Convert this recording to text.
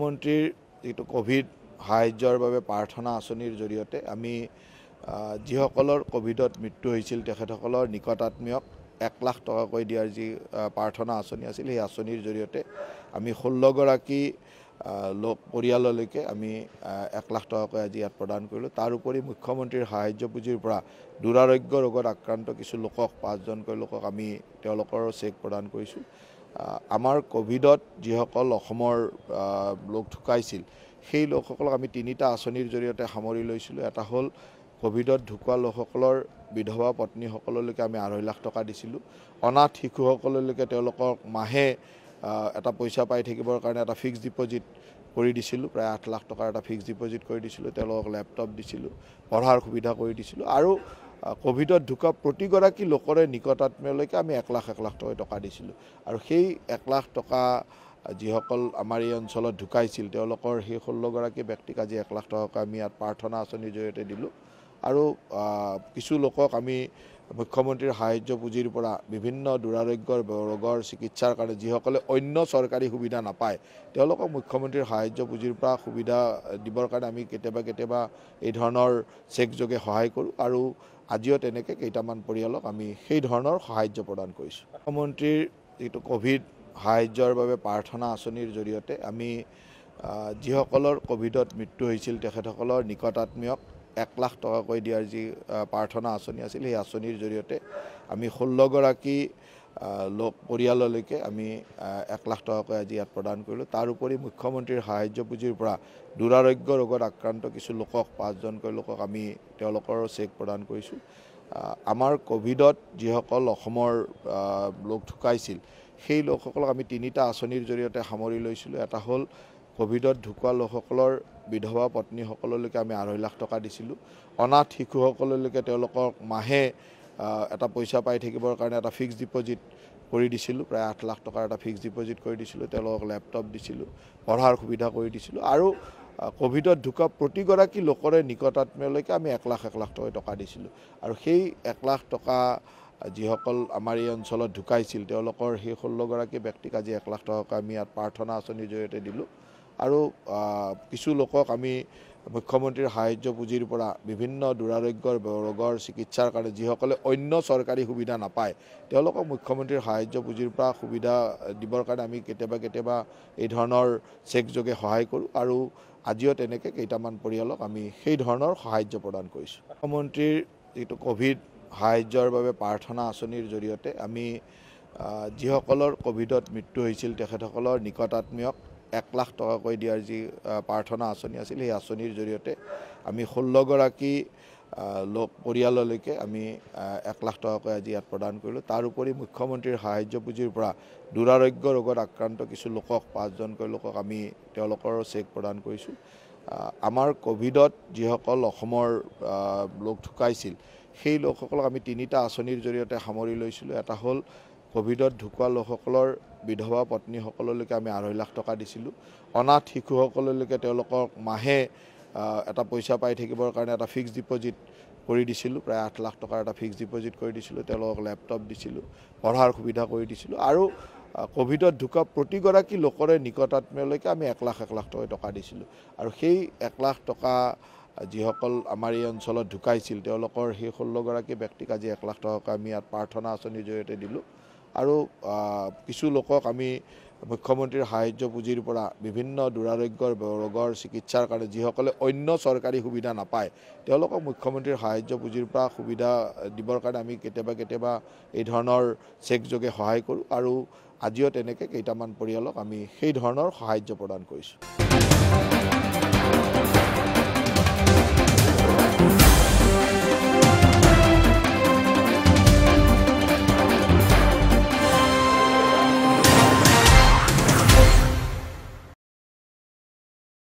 মুখ্যমন্ত্ৰীৰ যিটো ক'ভিড সাহায্যৰ বাবে প্ৰাৰ্থনা আঁচনিৰ জৰিয়তে আমি যিসকলৰ ক'ভিডত মৃত্যু হৈছিল তেখেতসকলৰ নিকটাত্মীয়ক এক লাখ টকাকৈ দিয়াৰ যি প্ৰাৰ্থনা আঁচনি আছিল সেই আঁচনিৰ জৰিয়তে আমি ষোল্লগৰাকী লোক পৰিয়াললৈকে আমি এক লাখ টকাকৈ আজি ইয়াত প্ৰদান কৰিলোঁ তাৰোপৰি মুখ্যমন্ত্ৰীৰ সাহাৰ্য পুঁজিৰ পৰা দুৰাৰোগ্য ৰোগত আক্ৰান্ত কিছু লোকক পাঁচজনকৈ লোকক আমি তেওঁলোকৰ চেক প্ৰদান কৰিছোঁ আমাৰ ক'ভিডত যিসকল অসমৰ লোক ঢুকাইছিল সেই লোকসকলক আমি তিনিটা আঁচনিৰ জৰিয়তে সামৰি লৈছিলোঁ এটা হ'ল ক'ভিডত ঢুকোৱা লোকসকলৰ বিধৱা পত্নীসকললৈকে আমি আঢ়ৈ লাখ টকা দিছিলোঁ অনাথ শিশুসকললৈকে তেওঁলোকক মাহে এটা পইচা পাই থাকিবৰ কাৰণে এটা ফিক্স ডিপ'জিট কৰি দিছিলোঁ প্ৰায় আঠ লাখ টকাৰ এটা ফিক্স ডিপ'জিট কৰি দিছিলোঁ তেওঁলোকক লেপটপ দিছিলোঁ পঢ়াৰ সুবিধা কৰি দিছিলোঁ আৰু ক'ভিডত ঢুকা প্ৰতিগৰাকী লোকৰে নিকটাত্মীয়লৈকে আমি এক লাখ এক লাখ টকা টকা দিছিলোঁ আৰু সেই এক লাখ টকা যিসকল আমাৰ এই অঞ্চলত ঢুকাইছিল তেওঁলোকৰ সেই ষোল্লগৰাকী ব্যক্তিক আজি এক লাখ টকাকে আমি ইয়াত প্ৰাৰ্থনা আঁচনিৰ জৰিয়তে দিলোঁ আৰু কিছু লোকক আমি মুখ্যমন্ত্ৰীৰ সাহাৰ্য পুঁজিৰ পৰা বিভিন্ন দুৰাৰোগ্যৰ ৰোগৰ চিকিৎসাৰ কাৰণে যিসকলে অন্য চৰকাৰী সুবিধা নাপায় তেওঁলোকক মুখ্যমন্ত্ৰীৰ সাহাৰ্য পুঁজিৰ পৰা সুবিধা দিবৰ কাৰণে আমি কেতিয়াবা কেতিয়াবা এই ধৰণৰ চেক যোগে সহায় কৰোঁ আৰু আজিও তেনেকৈ কেইটামান পৰিয়ালক আমি সেই ধৰণৰ সাহায্য প্ৰদান কৰিছোঁ মুখ্যমন্ত্ৰীৰ যিটো ক'ভিড সাহায্যৰ বাবে প্ৰাৰ্থনা আঁচনিৰ জৰিয়তে আমি যিসকলৰ ক'ভিডত মৃত্যু হৈছিল তেখেতসকলৰ নিকট আত্মীয়ক এক লাখ টকাকৈ দিয়াৰ যি প্ৰাৰ্থনা আঁচনি আছিল সেই আঁচনিৰ জৰিয়তে আমি ষোল্লগৰাকী লোক পৰিয়াললৈকে আমি এক লাখ টকাকৈ আজি ইয়াত প্ৰদান কৰিলোঁ তাৰোপৰি মুখ্যমন্ত্ৰীৰ সাহায্য পুঁজিৰ পৰা দুৰাৰোগ্য ৰোগত আক্ৰান্ত কিছু লোকক পাঁচজনকৈ লোকক আমি তেওঁলোকৰ চেক প্ৰদান কৰিছোঁ আমাৰ ক'ভিডত যিসকল অসমৰ লোক ঢুকাইছিল সেই লোকসকলক আমি তিনিটা আঁচনিৰ জৰিয়তে সামৰি লৈছিলোঁ এটা হ'ল ক'ভিডত ঢুকোৱা লোকসকলৰ বিধৱা পত্নীসকললৈকে আমি আঢ়ৈ লাখ টকা দিছিলোঁ অনাথ শিশুসকললৈকে তেওঁলোকক মাহে এটা পইচা পাই থাকিবৰ কাৰণে এটা ফিক্স ডিপজিট কৰি দিছিলোঁ প্ৰায় আঠ লাখ টকাৰ এটা ফিক্স ডিপজিট কৰি দিছিলোঁ তেওঁলোকক লেপটপ দিছিলোঁ পঢ়াৰ সুবিধা কৰি দিছিলোঁ আৰু ক'ভিডত ঢুকা প্ৰতিগৰাকী লোকৰে নিকটাত্মীয়লৈকে আমি এক লাখ এক লাখ টকা টকা দিছিলোঁ আৰু সেই এক লাখ টকা যিসকল আমাৰ এই অঞ্চলত ঢুকাইছিল তেওঁলোকৰ সেই ষোল্লগৰাকী ব্যক্তিক আজি এক লাখ টকাকৈ আমি ইয়াত প্ৰাৰ্থনা আঁচনিৰ জৰিয়তে দিলোঁ আৰু কিছু লোকক আমি মুখ্যমন্ত্ৰীৰ সাহায্য পুঁজিৰ পৰা বিভিন্ন দুৰাৰোগ্যৰ ৰোগৰ চিকিৎসাৰ কাৰণে যিসকলে অন্য চৰকাৰী সুবিধা নাপায় তেওঁলোকক মুখ্যমন্ত্ৰীৰ সাহাৰ্য পুঁজিৰ পৰা সুবিধা দিবৰ কাৰণে আমি কেতিয়াবা কেতিয়াবা এই ধৰণৰ যোগে সহায় কৰোঁ আৰু আজিও তেনেকৈ কেইটামান পৰিয়ালক আমি সেই ধৰণৰ সাহাৰ্য প্ৰদান কৰিছোঁ মুখ্যমন্ত্ৰীৰ যিটো ক'ভিড সাহাৰ্যৰ বাবে প্ৰাৰ্থনা আঁচনিৰ জৰিয়তে আমি যিসকলৰ ক'ভিডত মৃত্যু হৈছিল তেখেতসকলৰ নিকট এক লাখ টকাকৈ দিয়াৰ যি প্ৰাৰ্থনা আঁচনি আছিল সেই আঁচনিৰ জৰিয়তে আমি ষোল্লগৰাকী লোক পৰিয়াললৈকে আমি এক লাখ টকাকৈ আজি ইয়াত প্ৰদান কৰিলোঁ তাৰোপৰি মুখ্যমন্ত্ৰীৰ সাহাৰ্য পুঁজিৰ পৰা দুৰাৰোগ্য ৰোগত আক্ৰান্ত কিছু লোকক পাঁচজনকৈ লোকক আমি তেওঁলোকৰ চেক প্ৰদান কৰিছোঁ আমাৰ ক'ভিডত যিসকল অসমৰ লোক ঢুকাইছিল সেই লোকসকলক আমি তিনিটা আঁচনিৰ জৰিয়তে সামৰি লৈছিলোঁ এটা হ'ল কভিডত ঢুকোৱা লোকসকলৰ বিধৱা পত্নীসকললৈকে আমি আঢ়ৈ লাখ টকা দিছিলোঁ অনাথ শিশুসকললৈকে তেওঁলোকক মাহে এটা পইচা পাই থাকিবৰ কাৰণে এটা ফিক্স ডিপ'জিট কৰি দিছিলোঁ প্ৰায় আঠ লাখ টকাৰ এটা ফিক্স ডিপ'জিট কৰি দিছিলোঁ তেওঁলোকক লেপটপ দিছিলোঁ পঢ়াৰ সুবিধা কৰি দিছিলোঁ আৰু ক'ভিডত ঢুকা প্ৰতিগৰাকী লোকৰে নিকটাত্মীয়লৈকে আমি এক লাখ এক লাখ টকা টকা দিছিলোঁ আৰু সেই এক লাখ টকা যিসকল আমাৰ এই অঞ্চলত ঢুকাইছিল তেওঁলোকৰ সেই ষোল্লগৰাকী ব্যক্তিক আজি এক লাখ টকাকৈ আমি ইয়াত প্ৰাৰ্থনা আঁচনিৰ জৰিয়তে দিলোঁ আৰু কিছু লোকক আমি মুখ্যমন্ত্ৰীৰ সাহাৰ্য পুঁজিৰ পৰা বিভিন্ন দুৰাৰোগ্যৰ ৰোগৰ চিকিৎসাৰ কাৰণে যিসকলে অন্য চৰকাৰী সুবিধা নাপায় তেওঁলোকক মুখ্যমন্ত্ৰীৰ সাহায্য পুঁজিৰ পৰা সুবিধা দিবৰ কাৰণে আমি কেতিয়াবা কেতিয়াবা এই ধৰণৰ চেক যোগে সহায় কৰোঁ আৰু আজিও তেনেকৈ কেইটামান পৰিয়ালক আমি সেই ধৰণৰ সাহাৰ্য প্ৰদান কৰিছোঁ